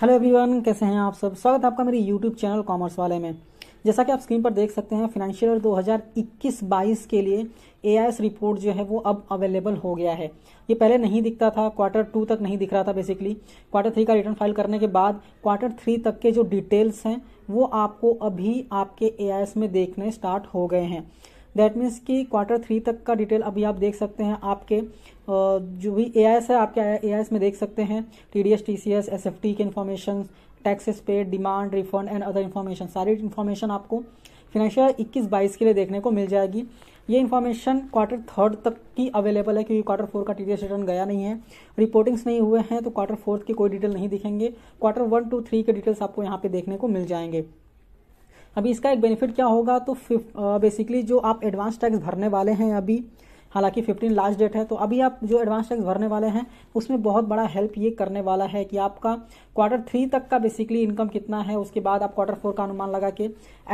hello everyone कैसे हैं आप सब स्वागत है आपका मेरे यूट्यूब चैनल कॉमर्स वाले में जैसा कि आप स्क्रीन पर देख सकते हैं फाइनेंशियल ईयर 2021-22 के लिए ए रिपोर्ट जो है वो अब अवेलेबल हो गया है ये पहले नहीं दिखता था क्वार्टर टू तक नहीं दिख रहा था बेसिकली क्वार्टर थ्री का रिटर्न फाइल करने के बाद क्वार्टर थ्री तक के जो डिटेल्स हैं वो आपको अभी आपके ए में देखने स्टार्ट हो गए हैं दैट मीन्स कि क्वार्टर थ्री तक का डिटेल अभी आप देख सकते हैं आपके जो भी ए है आपके ए में देख सकते हैं T D S T C S S F T के information taxes paid demand refund and other information सारी इन्फॉर्मेशन आपको फिनेंशियल इक्कीस बाईस के लिए देखने को मिल जाएगी ये इन्फॉर्मेशन क्वार्टर थर्ड तक की अवेलेबल है क्योंकि क्वार्टर फोर का टीडीएस रिटर्न गया नहीं है रिपोर्टिंग्स नहीं हुए हैं तो क्वार्टर फोर्थ की कोई डिटेल नहीं दिखेंगे क्वार्टर वन टू थ्री के डिटेल्स आपको यहाँ पे देखने को मिल जाएंगे अभी इसका एक बेनिफिट क्या होगा तो बेसिकली जो आप एडवांस टैक्स भरने वाले हैं अभी हालांकि 15 लास्ट डेट है तो अभी आप जो एडवांस टैक्स भरने वाले हैं उसमें बहुत बड़ा हेल्प ये करने वाला है कि आपका क्वार्टर थ्री तक का बेसिकली इनकम कितना है उसके बाद आप क्वार्टर फोर का अनुमान लगा के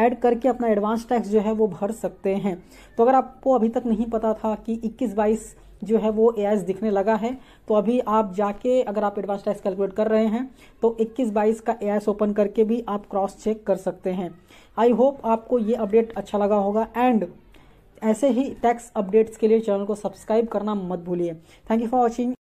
ऐड करके अपना एडवांस टैक्स जो है वो भर सकते हैं तो अगर आपको अभी तक नहीं पता था कि इक्कीस बाईस जो है वो ए दिखने लगा है तो अभी आप जाके अगर आप एडवांस टैक्स कैलकुलेट कर रहे हैं तो 21 बाईस का ए ओपन करके भी आप क्रॉस चेक कर सकते हैं आई होप आपको ये अपडेट अच्छा लगा होगा एंड ऐसे ही टैक्स अपडेट्स के लिए चैनल को सब्सक्राइब करना मत भूलिए थैंक यू फॉर वॉचिंग